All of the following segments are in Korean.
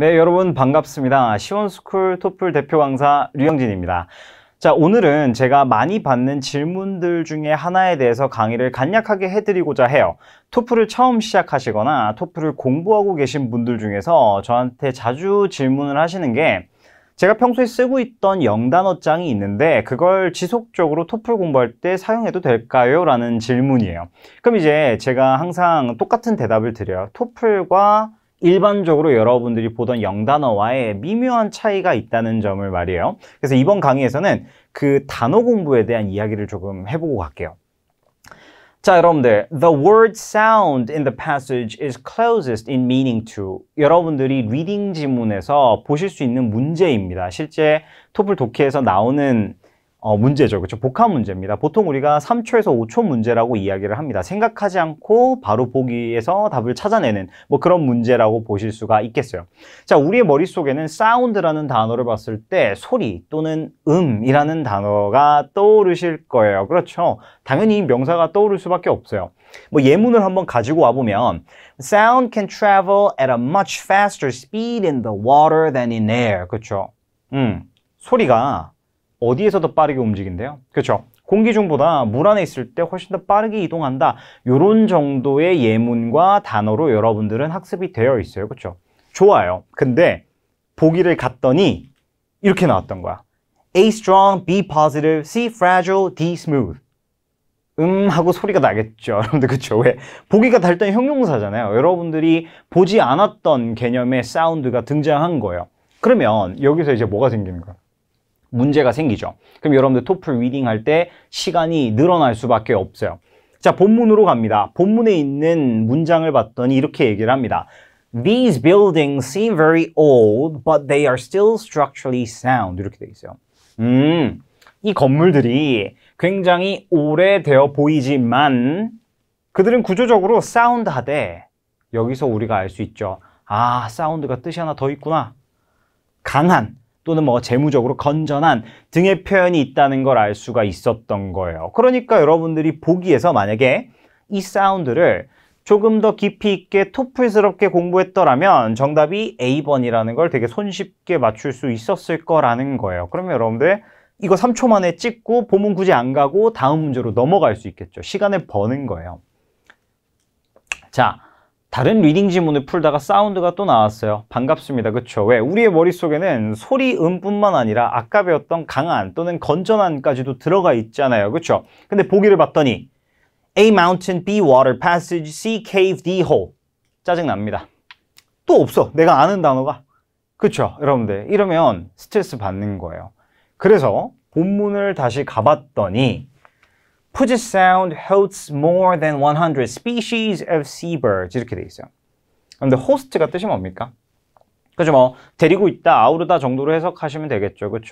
네, 여러분 반갑습니다. 시원스쿨 토플 대표 강사 류영진입니다. 자, 오늘은 제가 많이 받는 질문들 중에 하나에 대해서 강의를 간략하게 해드리고자 해요. 토플을 처음 시작하시거나 토플을 공부하고 계신 분들 중에서 저한테 자주 질문을 하시는 게 제가 평소에 쓰고 있던 영단어장이 있는데 그걸 지속적으로 토플 공부할 때 사용해도 될까요? 라는 질문이에요. 그럼 이제 제가 항상 똑같은 대답을 드려요. 토플과 일반적으로 여러분들이 보던 영단어와의 미묘한 차이가 있다는 점을 말이에요. 그래서 이번 강의에서는 그 단어 공부에 대한 이야기를 조금 해보고 갈게요. 자, 여러분들, the word sound in the passage is closest in meaning to. 여러분들이 리딩 지문에서 보실 수 있는 문제입니다. 실제 토플 독해에서 나오는 어, 문제죠. 그렇죠. 복합 문제입니다. 보통 우리가 3초에서 5초 문제라고 이야기를 합니다. 생각하지 않고 바로 보기에서 답을 찾아내는 뭐 그런 문제라고 보실 수가 있겠어요. 자, 우리의 머릿속에는 사운드라는 단어를 봤을 때 소리 또는 음이라는 단어가 떠오르실 거예요. 그렇죠. 당연히 명사가 떠오를 수밖에 없어요. 뭐 예문을 한번 가지고 와보면 Sound can travel at a much faster speed in the water than in air. 그렇죠. 음, 소리가 어디에서 더 빠르게 움직인대요? 그렇죠? 공기 중보다 물 안에 있을 때 훨씬 더 빠르게 이동한다. 이런 정도의 예문과 단어로 여러분들은 학습이 되어 있어요. 그렇죠? 좋아요. 근데 보기를 갔더니 이렇게 나왔던 거야. A strong, B positive, C fragile, D smooth. 음 하고 소리가 나겠죠. 여러분들 그죠 왜? 보기가 달던 형용사잖아요. 여러분들이 보지 않았던 개념의 사운드가 등장한 거예요. 그러면 여기서 이제 뭐가 생기는 거야? 문제가 생기죠. 그럼 여러분들 토플 리딩 할 때 시간이 늘어날 수밖에 없어요. 자, 본문으로 갑니다. 본문에 있는 문장을 봤더니 이렇게 얘기를 합니다. These buildings seem very old, but they are still structurally sound. 이렇게 돼 있어요. 음, 이 건물들이 굉장히 오래되어 보이지만 그들은 구조적으로 사운드하되 여기서 우리가 알 수 있죠. 아, 사운드가 뜻이 하나 더 있구나. 강한, 또는 뭐 재무적으로 건전한 등의 표현이 있다는 걸 알 수가 있었던 거예요. 그러니까 여러분들이 보기에서 만약에 이 사운드를 조금 더 깊이 있게 토플스럽게 공부했더라면 정답이 A번이라는 걸 되게 손쉽게 맞출 수 있었을 거라는 거예요. 그러면 여러분들 이거 3초 만에 찍고 보문 굳이 안 가고 다음 문제로 넘어갈 수 있겠죠. 시간을 버는 거예요. 자, 다른 리딩 지문을 풀다가 사운드가 또 나왔어요 반갑습니다 그쵸 왜 우리의 머릿속에는 소리 음뿐만 아니라 아까 배웠던 강한 또는 건전한까지도 들어가 있잖아요 그쵸 근데 보기를 봤더니 A mountain, B water passage, C cave, D hole 짜증납니다 또 없어 내가 아는 단어가 그쵸 여러분들 이러면 스트레스 받는 거예요 그래서 본문을 다시 가봤더니 Puget Sound hosts more than 100 species of seabirds 이렇게 돼 있어요. 그런데 host가 뜻이 뭡니까? 그죠 뭐 데리고 있다, 아우르다 정도로 해석하시면 되겠죠. 그렇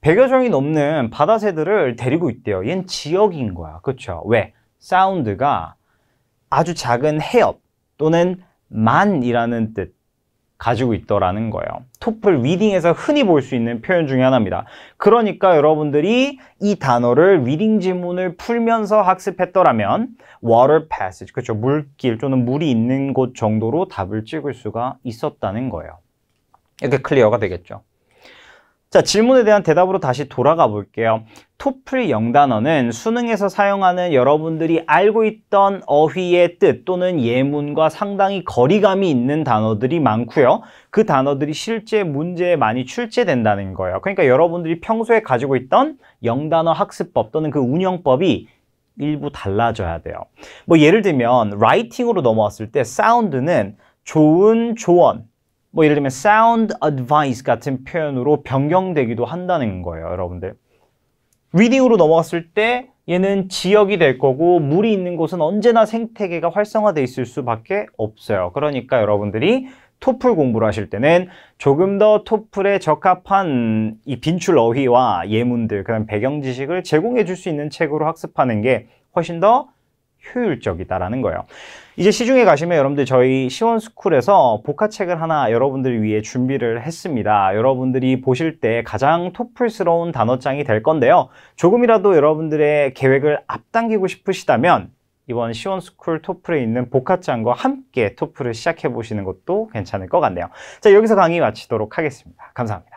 100여 종이 넘는 바다 새들을 데리고 있대요. 얘 지역인 거야. 그렇 왜? 사운드가 아주 작은 해협 또는 만이라는 뜻 가지고 있더라는 거예요. 토플 위딩에서 흔히 볼 수 있는 표현 중에 하나입니다. 그러니까 여러분들이 이 단어를 위딩 지문을 풀면서 학습했더라면 water passage, 그렇죠. 물길 또는 물이 있는 곳 정도로 답을 찍을 수가 있었다는 거예요. 이렇게 클리어가 되겠죠. 자, 질문에 대한 대답으로 다시 돌아가 볼게요. 토플 영단어는 수능에서 사용하는 여러분들이 알고 있던 어휘의 뜻 또는 예문과 상당히 거리감이 있는 단어들이 많고요. 그 단어들이 실제 문제에 많이 출제된다는 거예요. 그러니까 여러분들이 평소에 가지고 있던 영단어 학습법 또는 그 운영법이 일부 달라져야 돼요. 뭐 예를 들면 라이팅으로 넘어왔을 때 사운드는 좋은 조언, 뭐 예를 들면 sound advice 같은 표현으로 변경되기도 한다는 거예요, 여러분들. 리딩으로 넘어갔을 때 얘는 지역이 될 거고 물이 있는 곳은 언제나 생태계가 활성화돼 있을 수밖에 없어요. 그러니까 여러분들이 토플 공부를 하실 때는 조금 더 토플에 적합한 이 빈출 어휘와 예문들, 그다음 배경 지식을 제공해 줄 수 있는 책으로 학습하는 게 훨씬 더 효율적이다라는 거예요. 이제 시중에 가시면 여러분들 저희 시원스쿨에서 복화책을 하나 여러분들 위해 준비를 했습니다. 여러분들이 보실 때 가장 토플스러운 단어장이 될 건데요. 조금이라도 여러분들의 계획을 앞당기고 싶으시다면 이번 시원스쿨 토플에 있는 복합장과 함께 토플을 시작해 보시는 것도 괜찮을 것 같네요. 자, 여기서 강의 마치도록 하겠습니다. 감사합니다.